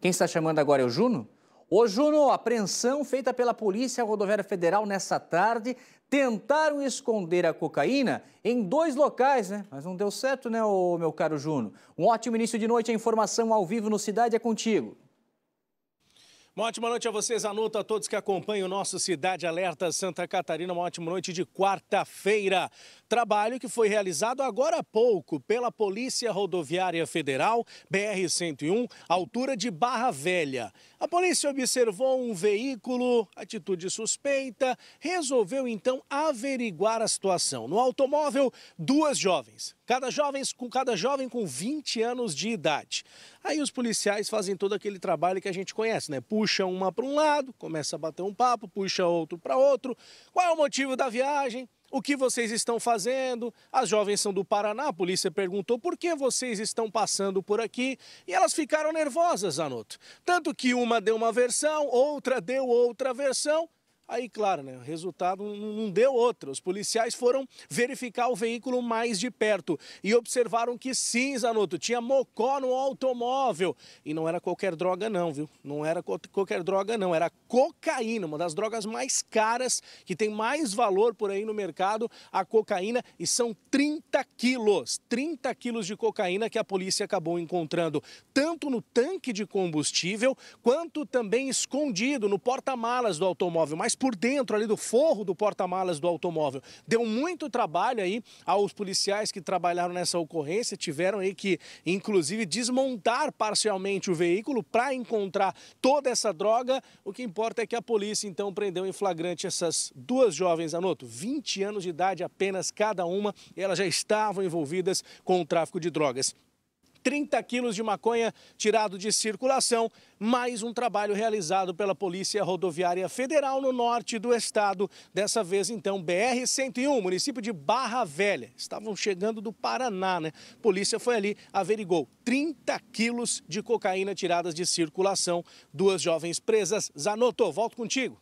Quem está chamando agora é o Juno? Ô Juno, apreensão feita pela Polícia Rodoviária Federal nessa tarde. Tentaram esconder a cocaína em dois locais, né? Mas não deu certo, né, ô, meu caro Juno? Um ótimo início de noite. A informação ao vivo no Cidade é contigo. Uma ótima noite a vocês, Anuta, a todos que acompanham o nosso Cidade Alerta Santa Catarina. Uma ótima noite de quarta-feira. Trabalho que foi realizado agora há pouco pela Polícia Rodoviária Federal, BR-101, altura de Barra Velha. A polícia observou um veículo, atitude suspeita, resolveu então averiguar a situação. No automóvel, duas jovens cada jovem, com cada jovem com 20 anos de idade. Aí os policiais fazem todo aquele trabalho que a gente conhece, né? Puxa uma para um lado, começa a bater um papo, puxa outro para outro. Qual é o motivo da viagem? O que vocês estão fazendo? As jovens são do Paraná, a polícia perguntou por que vocês estão passando por aqui e elas ficaram nervosas, Anoto. Tanto que uma deu uma versão, outra deu outra versão Aí, claro, né, o resultado não deu outro. Os policiais foram verificar o veículo mais de perto e observaram que sim, Zanotto, tinha mocó no automóvel. E não era qualquer droga não, viu? Não era qualquer droga não, era cocaína, uma das drogas mais caras, que tem mais valor por aí no mercado, a cocaína, e são 30 quilos, 30 quilos de cocaína que a polícia acabou encontrando, tanto no tanque de combustível, quanto também escondido no porta-malas do automóvel, mas por dentro ali do forro do porta-malas do automóvel. Deu muito trabalho aí aos policiais que trabalharam nessa ocorrência, tiveram aí que, inclusive, desmontar parcialmente o veículo para encontrar toda essa droga. O que importa é que a polícia, então, prendeu em flagrante essas duas jovens, anoto, 20 anos de idade apenas cada uma, elas já estavam envolvidas com o tráfico de drogas. 30 quilos de maconha tirado de circulação, mais um trabalho realizado pela Polícia Rodoviária Federal no norte do estado. Dessa vez, então, BR-101, município de Barra Velha. Estavam chegando do Paraná, né? polícia foi ali, averigou 30 quilos de cocaína tiradas de circulação. Duas jovens presas. Zanotto, volto contigo.